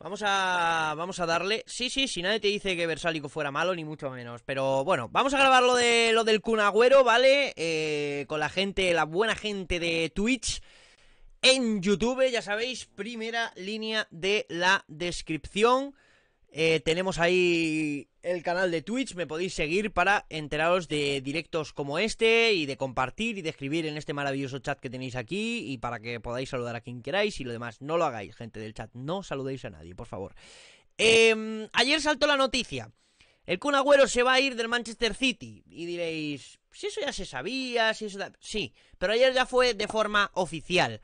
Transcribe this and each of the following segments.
Vamos a, vamos a darle. Sí, sí, si nadie te dice que Versálico fuera malo, ni mucho menos. Pero bueno, vamos a grabar lo, de, lo del Cunagüero, ¿vale? Eh, con la gente, la buena gente de Twitch. En YouTube, ya sabéis, primera línea de la descripción. Eh, tenemos ahí el canal de Twitch, me podéis seguir para enteraros de directos como este y de compartir y de escribir en este maravilloso chat que tenéis aquí y para que podáis saludar a quien queráis y lo demás. No lo hagáis, gente del chat, no saludéis a nadie, por favor. Em, ayer saltó la noticia. El Kun Agüero se va a ir del Manchester City. Y diréis, si eso ya se sabía, si eso... Da... Sí, pero ayer ya fue de forma oficial.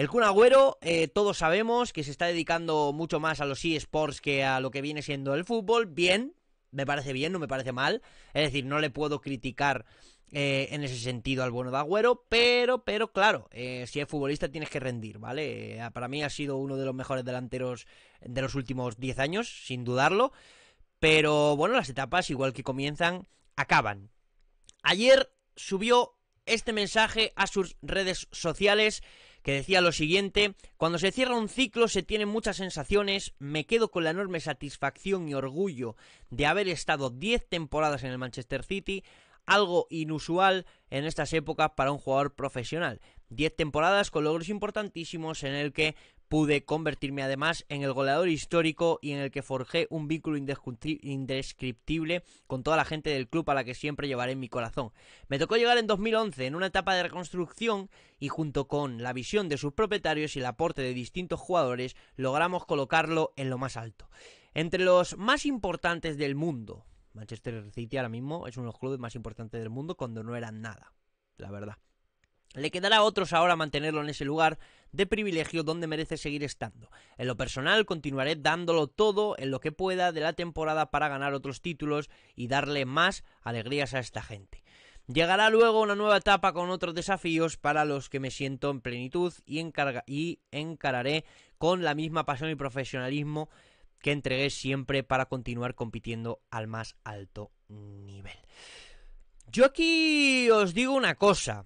El Kun Agüero, eh, todos sabemos que se está dedicando mucho más a los eSports que a lo que viene siendo el fútbol. Bien, me parece bien, no me parece mal. Es decir, no le puedo criticar eh, en ese sentido al bueno de Agüero, pero, pero claro, eh, si es futbolista tienes que rendir, ¿vale? para mí ha sido uno de los mejores delanteros de los últimos 10 años, sin dudarlo. Pero bueno, las etapas, igual que comienzan, acaban. Ayer subió este mensaje a sus redes sociales que decía lo siguiente, cuando se cierra un ciclo se tienen muchas sensaciones, me quedo con la enorme satisfacción y orgullo de haber estado 10 temporadas en el Manchester City, algo inusual en estas épocas para un jugador profesional. 10 temporadas con logros importantísimos en el que pude convertirme además en el goleador histórico y en el que forjé un vínculo indescriptible con toda la gente del club a la que siempre llevaré en mi corazón. Me tocó llegar en 2011 en una etapa de reconstrucción y junto con la visión de sus propietarios y el aporte de distintos jugadores logramos colocarlo en lo más alto. Entre los más importantes del mundo, Manchester City ahora mismo es uno de los clubes más importantes del mundo cuando no eran nada, la verdad. Le quedará a otros ahora mantenerlo en ese lugar de privilegio donde merece seguir estando. En lo personal continuaré dándolo todo en lo que pueda de la temporada para ganar otros títulos y darle más alegrías a esta gente. Llegará luego una nueva etapa con otros desafíos para los que me siento en plenitud y, encararé con la misma pasión y profesionalismo que entregué siempre para continuar compitiendo al más alto nivel. Yo aquí os digo una cosa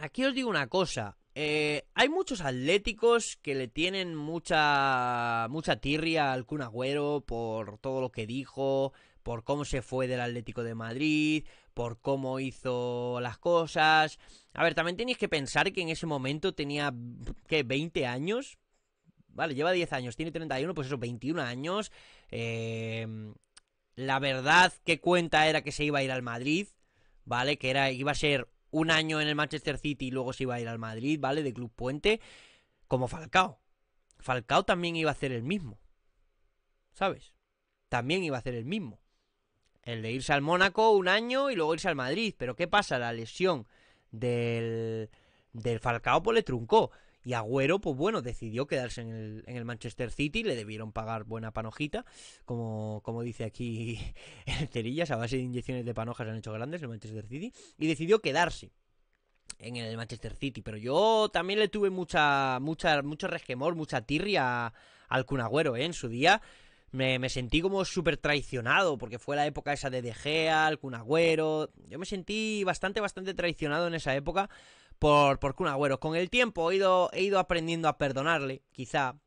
aquí os digo una cosa. Eh, hay muchos atléticos que le tienen mucha, mucha tirria al Kun Agüero por todo lo que dijo, por cómo se fue del Atlético de Madrid, por cómo hizo las cosas. A ver, también tenéis que pensar que en ese momento tenía, ¿qué? 20 años. Vale, lleva 10 años, tiene 31, pues eso, 21 años. Em, la verdad que cuenta era que se iba a ir al Madrid, ¿vale? Que era, iba a ser un año en el Manchester City y luego se iba a ir al Madrid, ¿vale? De Club Puente, como Falcao. Falcao también iba a hacer el mismo. ¿Sabes? También iba a hacer el mismo. El de irse al Mónaco un año y luego irse al Madrid. Pero ¿qué pasa? La lesión del, del Falcao pues le truncó. Y Agüero, pues bueno, decidió quedarse en el, Manchester City, le debieron pagar buena panojita, como, como dice aquí el Cerillas, a base de inyecciones de panojas han hecho grandes el Manchester City, y decidió quedarse en el Manchester City. Pero yo también le tuve mucha, mucha, mucho resquemor, mucha tirria al Cunagüero, ¿eh? En su día. Me, me sentí como súper traicionado, porque fue la época esa de De Gea, el Cunagüero. Yo me sentí bastante, bastante traicionado en esa época por, por Agüero. Con el tiempo he ido, he ido aprendiendo a perdonarle, quizá.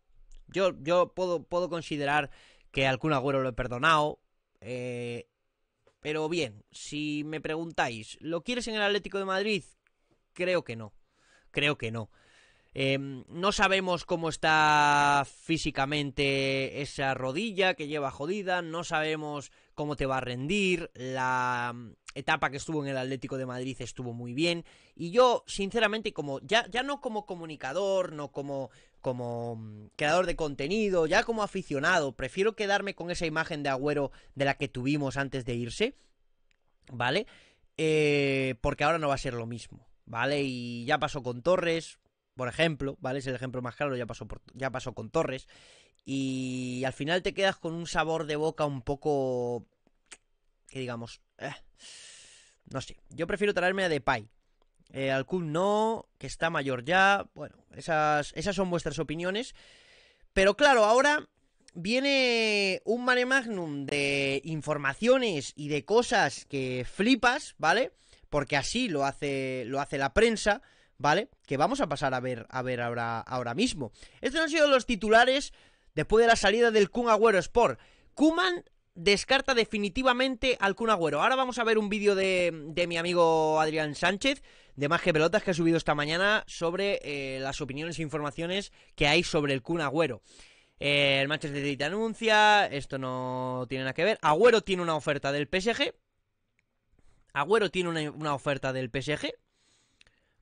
Yo, yo puedo, puedo considerar que al Agüero lo he perdonado. Eh, pero bien, si me preguntáis, ¿lo quieres en el Atlético de Madrid? Creo que no. Creo que no. Em, no sabemos cómo está físicamente esa rodilla que lleva jodida, no sabemos cómo te va a rendir, la mm, etapa que estuvo en el Atlético de Madrid estuvo muy bien y yo sinceramente como ya, ya no como comunicador, no como como mm, creador de contenido, ya como aficionado, prefiero quedarme con esa imagen de Agüero de la que tuvimos antes de irse, ¿vale? Eh, porque ahora no va a ser lo mismo, ¿vale? Y ya pasó con Torres, por ejemplo, ¿vale? Es el ejemplo más claro, ya pasó, ya pasó con Torres. Y al final te quedas con un sabor de boca un poco... que digamos... Eh, no sé, yo prefiero traerme a Depay. Eh, al no, que está mayor ya. Bueno, esas, esas son vuestras opiniones. Pero claro, ahora viene un mare magnum de informaciones y de cosas que flipas, ¿vale? Porque así lo hace, lo hace la prensa. ¿vale? Que vamos a pasar a ver, a ver ahora, ahora mismo. Estos han sido los titulares después de la salida del Kun Agüero Sport. Kuman descarta definitivamente al Kun Agüero. Ahora vamos a ver un vídeo de, mi amigo Adrián Sánchez, de Más que Pelotas, que ha subido esta mañana sobre eh, las opiniones e informaciones que hay sobre el Kun Agüero. Eh, el Manchester City anuncia, esto no tiene nada que ver. Agüero tiene una oferta del PSG. Agüero tiene una oferta del PSG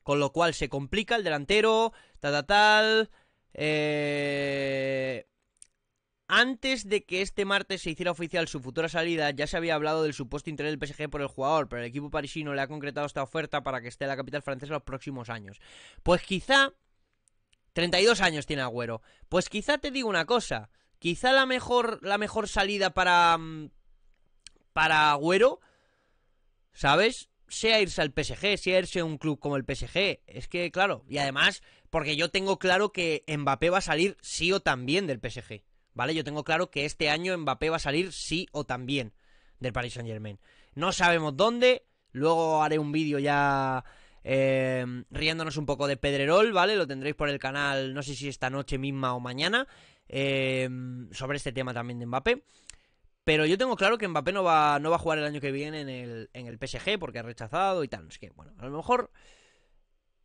con lo cual se complica el delantero, tal, tal, eh, tal. Antes de que este martes se hiciera oficial su futura salida, ya se había hablado del supuesto interés del PSG por el jugador, pero el equipo parisino le ha concretado esta oferta para que esté en la capital francesa los próximos años. Pues quizá... 32 años tiene Agüero. Pues quizá te digo una cosa. Quizá la mejor, la mejor salida para... Mm, para Agüero, ¿sabes? sea irse al PSG, sea irse a un club como el PSG. Es que, claro, y además, porque yo tengo claro que Mbappé va a salir sí o también del PSG, ¿vale? Yo tengo claro que este año Mbappé va a salir sí o también del Paris Saint Germain. No sabemos dónde, luego haré un vídeo ya eh, riéndonos un poco de Pedrerol, ¿vale? Lo tendréis por el canal, no sé si esta noche misma o mañana, eh, sobre este tema también de Mbappé. Pero yo tengo claro que Mbappé no va, no va a jugar el año que viene en el, en el PSG porque ha rechazado y tal. Es que, bueno, a lo mejor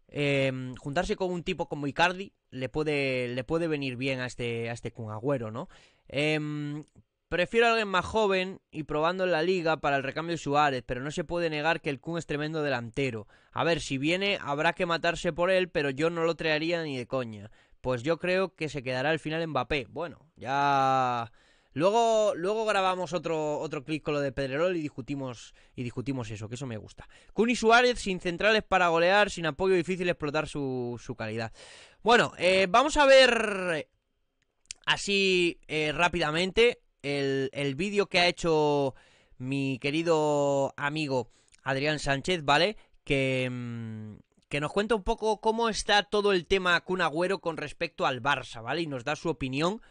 em, juntarse con un tipo como Icardi le puede, le puede venir bien a este, a este Kun Agüero, ¿no? Em, prefiero a alguien más joven y probando en la liga para el recambio de Suárez, pero no se puede negar que el Kun es tremendo delantero. A ver, si viene habrá que matarse por él, pero yo no lo traería ni de coña. Pues yo creo que se quedará al final Mbappé. Bueno, ya... Luego, luego grabamos otro, otro clip con lo de Pedrerol y discutimos, y discutimos eso, que eso me gusta. Cuni Suárez sin centrales para golear, sin apoyo difícil explotar su, su calidad. Bueno, eh, vamos a ver eh, así eh, rápidamente el, vídeo que ha hecho mi querido amigo Adrián Sánchez, ¿vale? Que... Mm, que nos cuenta un poco cómo está todo el tema Kun Agüero con respecto al Barça, ¿vale? Y nos da su opinión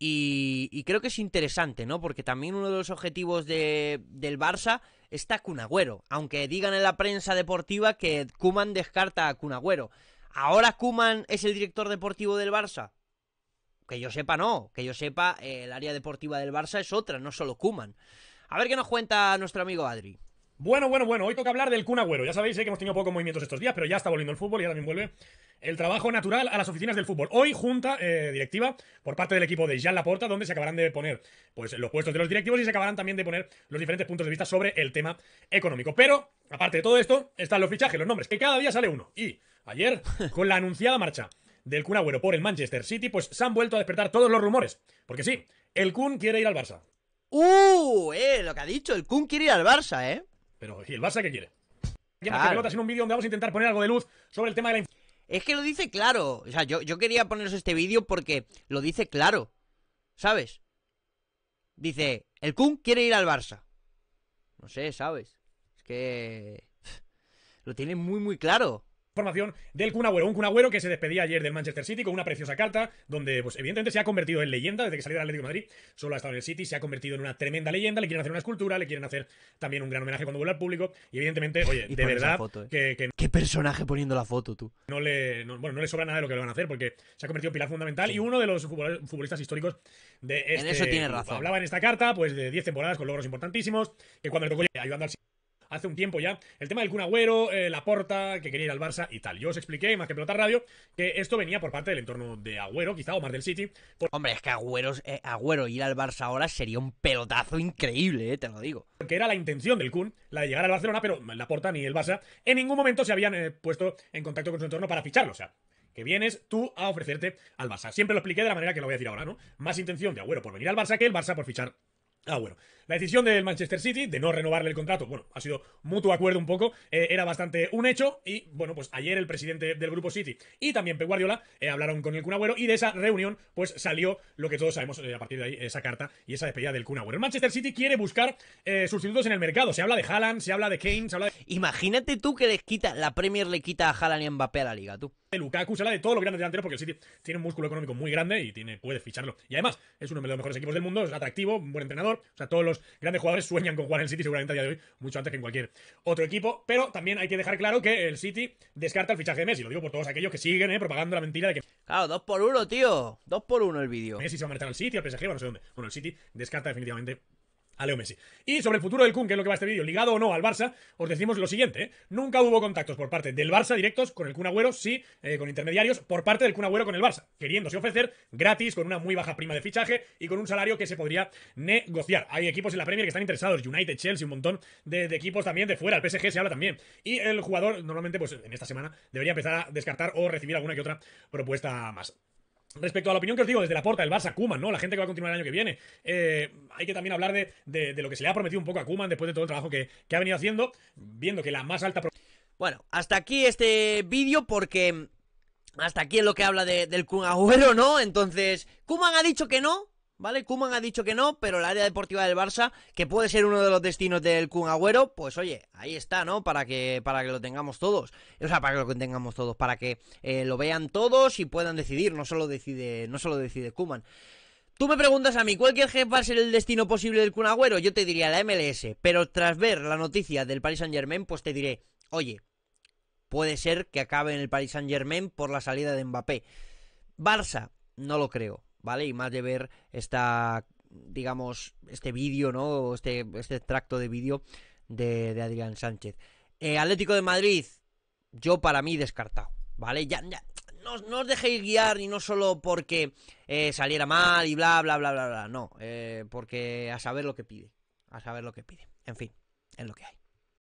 y, creo que es interesante, ¿no? Porque también uno de los objetivos de, del Barça está Cunagüero. Aunque digan en la prensa deportiva que Kuman descarta a Cunagüero. ¿Ahora Kuman es el director deportivo del Barça? Que yo sepa, no. Que yo sepa, el área deportiva del Barça es otra, no solo Kuman. A ver qué nos cuenta nuestro amigo Adri. Bueno, bueno, bueno, hoy toca hablar del Kun Agüero. Ya sabéis eh, que hemos tenido pocos movimientos estos días, pero ya está volviendo el fútbol y ya también vuelve el trabajo natural a las oficinas del fútbol. Hoy junta eh, directiva por parte del equipo de Jean Laporta, donde se acabarán de poner pues, los puestos de los directivos y se acabarán también de poner los diferentes puntos de vista sobre el tema económico. Pero, aparte de todo esto, están los fichajes, los nombres, que cada día sale uno. Y ayer, con la anunciada marcha del Kun Agüero por el Manchester City, pues se han vuelto a despertar todos los rumores. Porque sí, el Kun quiere ir al Barça. ¡Uh! Eh, lo que ha dicho, el Kun quiere ir al Barça, ¿eh? Pero, ¿y el Barça qué quiere? en un vídeo vamos a intentar poner algo de luz sobre el tema Es que lo dice claro. O sea, yo, yo quería poneros este vídeo porque lo dice claro. ¿Sabes? Dice, el Kun quiere ir al Barça. No sé, ¿sabes? Es que... Lo tiene muy, muy claro formación del Kun Un Kun que se despedía ayer del Manchester City con una preciosa carta, donde pues evidentemente se ha convertido en leyenda desde que salió del Atlético de Madrid. Solo ha estado en el City, se ha convertido en una tremenda leyenda. Le quieren hacer una escultura, le quieren hacer también un gran homenaje cuando vuelva al público. Y evidentemente, oye, de verdad. ¿eh? ¿Qué personaje poniendo la foto tú? No le, no, no le sobra nada de lo que le van a hacer porque se ha convertido en pilar fundamental y uno de los futbolistas históricos de este. En eso este tiene razón. Hablaba en esta carta pues de 10 temporadas con logros importantísimos, que cuando le tocó ayudando al hace un tiempo ya, el tema del Kun Agüero, eh, la Porta, que quería ir al Barça y tal. Yo os expliqué, más que pelota radio, que esto venía por parte del entorno de Agüero, quizá, o más del City. Hombre, es que eh, Agüero, ir al Barça ahora sería un pelotazo increíble, eh, te lo digo. Porque era la intención del Kun, la de llegar al Barcelona, pero la Porta ni el Barça en ningún momento se habían puesto en contacto con su entorno para ficharlo, o sea que vienes tú a ofrecerte al Barça. Siempre lo expliqué de la manera que lo voy a decir ahora, ¿no? Más intención de Agüero por venir al Barça que el Barça por fichar Ah, bueno. La decisión del Manchester City de no renovarle el contrato, bueno, ha sido mutuo acuerdo un poco, eh, era bastante un hecho y, bueno, pues ayer el presidente del grupo City y también Pep Guardiola eh, hablaron con el Kun y de esa reunión pues salió lo que todos sabemos eh, a partir de ahí, esa carta y esa despedida del Kun El Manchester City quiere buscar sustitutos en el mercado, se habla de Haaland, se habla de Kane, se habla de... Imagínate tú que les quita, la Premier le quita a Haaland y Mbappé a la liga, tú. El Lukaku, se de todos los grandes delanteros porque el City tiene un músculo económico muy grande y tiene, puede ficharlo. Y además, es uno de los mejores equipos del mundo, es atractivo, un buen entrenador. O sea, todos los grandes jugadores sueñan con jugar en el City seguramente a día de hoy, mucho antes que en cualquier otro equipo. Pero también hay que dejar claro que el City descarta el fichaje de Messi. Lo digo por todos aquellos que siguen eh, propagando la mentira de que. Claro, dos por uno, tío. Dos por uno el vídeo. Messi se va a marchar al City, al PSG, bueno, no sé dónde. Bueno, el City descarta definitivamente Leo Messi. Y sobre el futuro del Kun, que es lo que va a este vídeo, ligado o no al Barça, os decimos lo siguiente. ¿eh? Nunca hubo contactos por parte del Barça directos con el Kun Agüero, sí, eh, con intermediarios, por parte del Kun Agüero con el Barça, queriéndose ofrecer gratis, con una muy baja prima de fichaje y con un salario que se podría negociar. Hay equipos en la Premier que están interesados, United, Chelsea, un montón de, de equipos también de fuera, el PSG se habla también. Y el jugador, normalmente, pues en esta semana, debería empezar a descartar o recibir alguna que otra propuesta más. Respecto a la opinión que os digo desde la puerta del Barça, Kuman, ¿no? La gente que va a continuar el año que viene. Eh, hay que también hablar de, lo que se le ha prometido un poco a Kuman después de todo el trabajo que, ha venido haciendo, viendo que la más alta. Bueno, hasta aquí este vídeo porque. Hasta aquí es lo que habla del Kun Agüero, ¿no? Entonces, Kuman ha dicho que no, ¿vale? Kuman ha dicho que no, pero el área deportiva del Barça, que puede ser uno de los destinos del Kun Agüero, pues oye, ahí está, ¿no? Para que, para que lo tengamos todos. O sea, para que lo tengamos todos, para que eh, lo vean todos y puedan decidir, no solo decide, no solo decide Kuman. Tú me preguntas a mí, ¿cuál va a ser el destino posible del Kun Agüero? Yo te diría la MLS, pero tras ver la noticia del Paris Saint-Germain, pues te diré, oye, puede ser que acabe en el Paris Saint-Germain por la salida de Mbappé. Barça, no lo creo. ¿vale? Y más de ver esta, digamos, este vídeo, ¿no? Este, este extracto de vídeo de, Adrián Sánchez. Eh, Atlético de Madrid, yo para mí descartado, ¿vale? Ya, ya no, os dejéis guiar y no solo porque eh, saliera mal y bla, bla, bla, bla, bla, no, eh, porque a saber lo que pide, a saber lo que pide. En fin, es lo que hay.